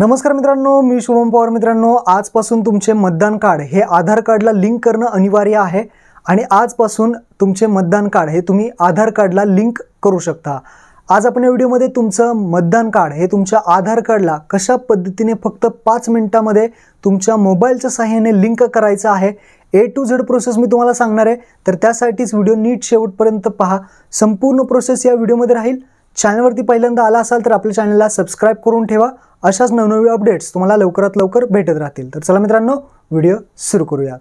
नमस्कार मित्रांनो मी शुभम पवार मित्रांनो आजपासून तुमचे मतदान कार्ड हे आधार कार्डला लिंक करणं अनिवार्य आहे आणि आजपासून तुमचे मतदान कार्ड हे तुम्ही आधार कार्डला लिंक करू शकता आज आपण या व्हिडिओमध्ये तुमचं मतदान कार्ड हे तुमच्या आधार कार्डला कशा पद्धतीने फक्त पाच मिनिटामध्ये तुमच्या मोबाईलच्या सहाय्याने लिंक करायचं आहे ए टू झेड प्रोसेस मी तुम्हाला सांगणार आहे तर त्यासाठीच व्हिडिओ नीट शेवटपर्यंत पहा संपूर्ण प्रोसेस या व्हिडिओमध्ये राहील चॅनलवरती पहिल्यांदा आला असाल तर आपल्या चॅनलला सबस्क्राईब करून ठेवा अशाच नवनवी अपडेट्स तुम्हाला लवकरात लवकर भेटत राहतील तर चला मित्रांनो व्हिडिओ सुरू करूयात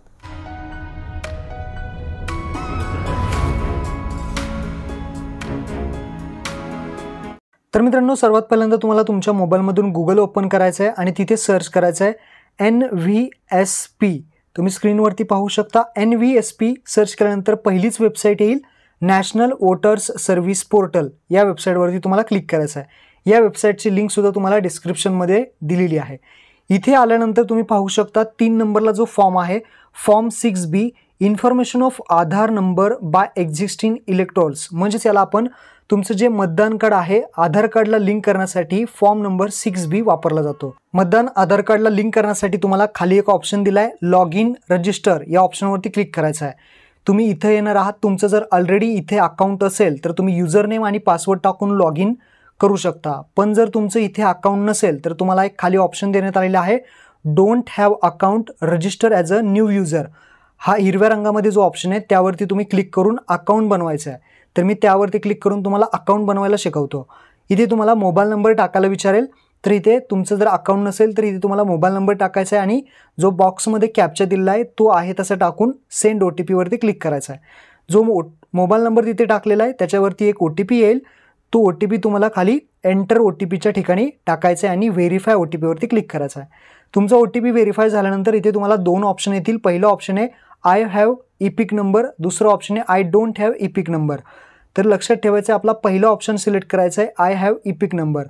तर मित्रांनो सर्वात पहिल्यांदा तुम्हाला तुमच्या मोबाईलमधून गुगल ओपन करायचं आहे आणि तिथे सर्च करायचं आहे एन व्ही एस पी तुम्ही स्क्रीनवरती पाहू शकता N V S P search केल्यानंतर पहिलीच वेबसाईट येईल नॅशनल वोटर्स सर्व्हिस पोर्टल या वेबसाईटवरती तुम्हाला क्लिक करायचं आहे या वेबसाईटची लिंकसुद्धा तुम्हाला डिस्क्रिप्शनमध्ये दिलेली आहे इथे आल्यानंतर तुम्ही पाहू शकता तीन नंबरला जो फॉर्म आहे form six B information of Aadhaar number by existing electorals म्हणजेच याला आपण तुमचं जे मतदान कार्ड आहे आधार कार्डला लिंक करण्यासाठी फॉर्म नंबर सिक्स बी वापरला जातो मतदान आधार कार्डला लिंक करण्यासाठी तुम्हाला खाली एक ऑप्शन दिला आहे लॉग इन रजिस्टर या ऑप्शनवरती क्लिक करायचं आहे तुम्ही इथं येणार आहात तुमचं जर ऑलरेडी इथे अकाउंट असेल तर तुम्ही युजरनेम आणि पासवर्ड टाकून लॉग इन करू शकता पण जर तुमचं इथे अकाउंट नसेल तर तुम्हाला एक खाली ऑप्शन देण्यात आलेला आहे don't have account register as a new user हा हिरव्या रंगामध्ये जो ऑप्शन आहे त्यावरती तुम्ही क्लिक करून अकाउंट बनवायचं आहे तर मी त्यावरती क्लिक करून तुम्हाला अकाउंट बनवायला शिकवतो इथे तुम्हाला मोबाईल नंबर टाकायला विचारेल तर इथे तुमचं जर अकाउंट नसेल तर इथे तुम्हाला मोबाईल नंबर टाकायचा आहे आणि जो बॉक्समध्ये कॅप्चर दिलेला आहे तो आहे तसा टाकून सेंड ओ टी पीवरती क्लिक करायचा आहे जो मो मोबाईल नंबर तिथे टाकलेला आहे त्याच्यावरती एक ओ टी पी येईल तो ओ टी पी तुम्हाला खाली एंटर ओ टी पीच्या ठिकाणी टाकायचा आहे आणि व्हेरीफाय ओ टी पीवरती क्लिक करायचा आहे तुमचा ओ टी पी व्हेरीफाय झाल्यानंतर इथे तुम्हाला दोन ऑप्शन येतील पहिलं ऑप्शन आहे आय हॅव इपिक नंबर दुसरं ऑप्शन आहे I don't have EPIC number तर लक्षात ठेवायचं आहे आपला पहिलं ऑप्शन सिलेक्ट करायचं आहे आय हॅव इपिक नंबर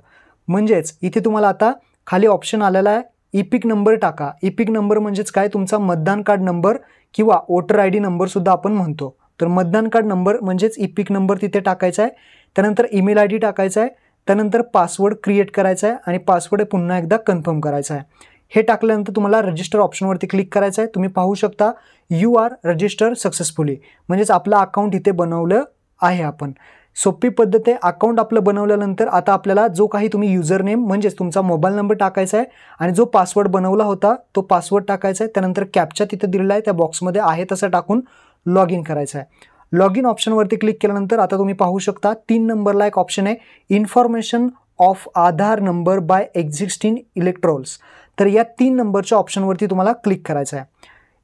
म्हणजेच इथे तुम्हाला आता खाली ऑप्शन आलेला आहे इपिक नंबर टाका इपिक नंबर म्हणजेच काय तुमचा मतदान कार्ड नंबर किंवा वोटर आय डी नंबरसुद्धा आपण म्हणतो तर मतदान कार्ड नंबर म्हणजेच इपिक नंबर तिथे टाकायचा आहे त्यानंतर ईमेल आय डी टाकायचा आहे त्यानंतर पासवर्ड क्रिएट करायचा आहे आणि पासवर्ड पुन्हा एकदा कन्फर्म करायचा आहे हे टाकल्यानंतर तुम्हाला रजिस्टर ऑप्शनवरती क्लिक करायचं आहे तुम्ही पाहू शकता यू आर रजिस्टर सक्सेसफुली म्हणजेच आपलं अकाउंट इथे बनवलं आहे आपण सोपी पद्धत आहे अकाउंट आपलं बनवल्यानंतर आता आपल्याला जो काही तुम्ही युजर नेम म्हणजेच तुमचा मोबाईल नंबर टाकायचा आहे आणि जो पासवर्ड बनवला होता तो पासवर्ड टाकायचा आहे त्यानंतर कॅपचा तिथं दिलेला आहे त्या बॉक्समध्ये आहे तसं टाकून लॉग इन करायचं आहे लॉग इन ऑप्शनवरती क्लिक केल्यानंतर आता तुम्ही पाहू शकता तीन नंबरला एक ऑप्शन आहे information of Aadhaar number by existing electorals तर या तीन नंबरच्या ऑप्शनवरती तुम्हाला क्लिक करायचं आहे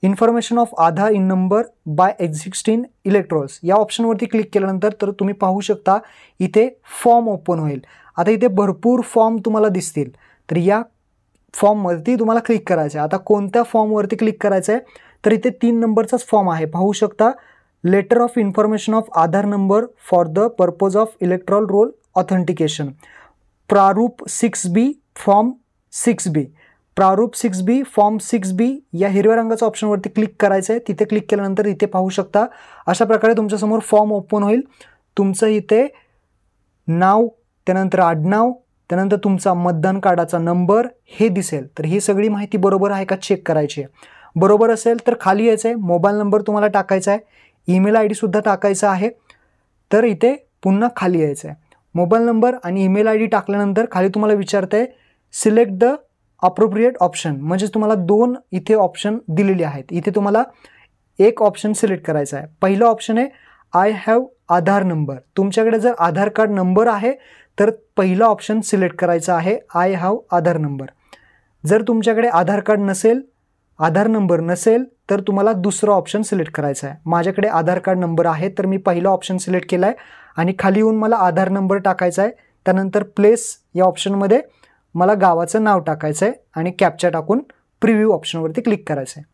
इन्फॉर्मेशन ऑफ आधा इन नंबर बाय एक्झिस्टिंग इलेक्ट्रॉन्स या ऑप्शनवरती क्लिक केल्यानंतर तर तुम्ही पाहू शकता इथे फॉर्म ओपन होईल आता इथे भरपूर फॉर्म तुम्हाला दिसतील तर या फॉर्मवरती तुम्हाला क्लिक करायचं आहे आता कोणत्या फॉर्मवरती क्लिक करायचं आहे तर इथे तीन नंबरचाच फॉर्म आहे पाहू शकता letter of information of Aadhaar number for the purpose of electoral roll authentication प्रारूप six B form six B प्रारूप six B form six B या हिरव्या रंगाच्या ऑप्शनवरती क्लिक करायचं आहे तिथे क्लिक केल्यानंतर इथे पाहू शकता अशा प्रकारे तुमच्यासमोर फॉर्म ओपन होईल तुमचं इथे नाव त्यानंतर आडनाव त्यानंतर तुमचा मतदान कार्डाचा नंबर हे दिसेल तर ही सगळी माहिती बरोबर आहे का चेक करायची आहे बरोबर असेल तर खाली यायचं आहे मोबाईल नंबर तुम्हाला टाकायचा आहे ईमेल आय डीसुद्धा टाकायचा आहे तर इथे पुन्हा खाली यायचं आहे मोबाईल नंबर आणि ईमेल आय डी टाकल्यानंतर खाली तुम्हाला विचारतं आहे सिलेक्ट द अप्रोप्रिएट ऑप्शन म्हणजेच तुम्हाला दोन इथे ऑप्शन दिलेले आहेत इथे तुम्हाला एक ऑप्शन सिलेक्ट करायचा आहे पहिलं ऑप्शन आहे आय हॅव आधार नंबर तुमच्याकडे जर आधार कार्ड नंबर आहे तर पहिला ऑप्शन सिलेक्ट करायचा आहे आय हॅव आधार नंबर जर तुमच्याकडे आधार कार्ड नसेल आधार नंबर नसेल तर तुम्हाला दुसरा ऑप्शन सिलेक्ट करायचा आहे माझ्याकडे आधार कार्ड नंबर आहे तर मी पहिला ऑप्शन सिलेक्ट केला आहे आणि खाली येऊन मला आधार नंबर टाकायचा आहे त्यानंतर प्लेस या ऑप्शनमध्ये मला गावाचं नाव टाकायचं आहे आणि कॅप्चा टाकून प्रिव्ह्यू ऑप्शनवरती क्लिक करायचं आहे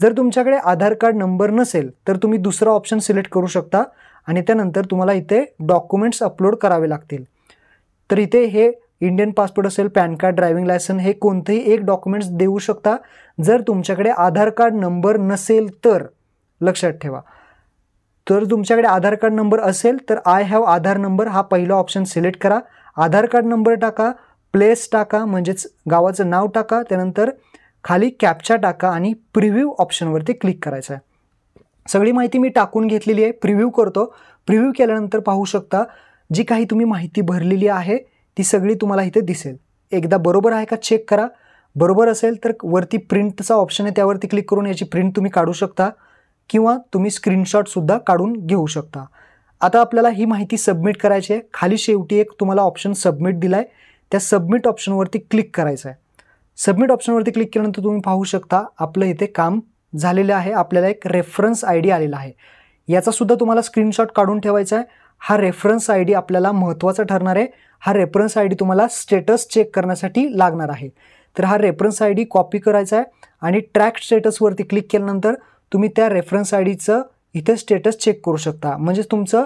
जर तुमच्याकडे आधार कार्ड नंबर नसेल तर तुम्ही दुसरा ऑप्शन सिलेक्ट करू शकता आणि त्यानंतर तुम्हाला इथे डॉक्युमेंट्स अपलोड करावे लागतील तर इथे हे इंडियन पासपोर्ट असेल पॅन कार्ड ड्रायव्हिंग लायसन हे कोणतेही एक डॉक्युमेंट्स देऊ शकता जर तुमच्याकडे आधार कार्ड नंबर नसेल तर लक्षात ठेवा तर तुमच्याकडे आधार कार्ड नंबर असेल तर आय हॅव आधार नंबर हा पहिला ऑप्शन सिलेक्ट करा आधार कार्ड नंबर टाका प्लेस टाका म्हणजेच गावाचं नाव टाका त्यानंतर खाली कॅप्चा टाका आणि प्रिव्ह्यू ऑप्शनवरती क्लिक करायचं आहे सगळी माहिती मी टाकून घेतलेली आहे प्रिव्ह्यू करतो प्रिव्ह्यू केल्यानंतर पाहू शकता जी काही तुम्ही माहिती भरलेली आहे ती सगळी तुम्हाला इथे दिसेल एकदा बरोबर आहे का चेक करा बरोबर असेल तर वरती प्रिंटचा ऑप्शन आहे त्यावरती क्लिक करून याची प्रिंट तुम्ही काढू शकता किंवा तुम्ही स्क्रीनशॉटसुद्धा काढून घेऊ शकता आता आपल्याला ही माहिती सबमिट करायची आहे खाली शेवटी एक तुम्हाला ऑप्शन सबमिट दिला आहे त्या सबमिट ऑप्शनवरती क्लिक करायचं आहे सबमिट ऑप्शनवरती क्लिक केल्यानंतर तुम्ही पाहू शकता आपलं इथे काम झालेलं आहे आपल्याला एक रेफरन्स आय डी आलेला आहे याचासुद्धा तुम्हाला स्क्रीनशॉट काढून ठेवायचा आहे हा रेफरन्स आय डी आपल्याला महत्त्वाचा ठरणार आहे हा रेफरन्स आय डी तुम्हाला स्टेटस चेक करण्यासाठी लागणार आहे तर हा रेफरन्स आय डी कॉपी करायचा आहे आणि ट्रॅक स्टेटसवरती क्लिक केल्यानंतर तुम्ही त्या रेफरन्स आय डीचं इथे स्टेटस चेक करू शकता म्हणजेच तुमचं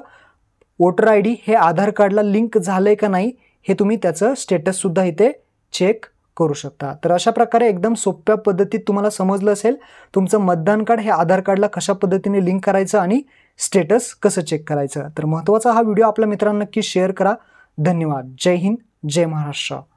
वोटर आय डी हे आधार कार्डला लिंक झालं आहे का नाही हे तुम्ही त्याचं स्टेटससुद्धा इथे चेक करू शकता तर अशा प्रकारे एकदम सोप्या पद्धतीत तुम्हाला समजलं असेल तुमचं मतदान कार्ड हे आधार कार्डला कशा पद्धतीने लिंक करायचं आणि स्टेटस कसं चेक करायचं तर महत्त्वाचा हा व्हिडिओ आपल्या मित्रांना नक्की शेअर करा धन्यवाद जय हिंद जय महाराष्ट्र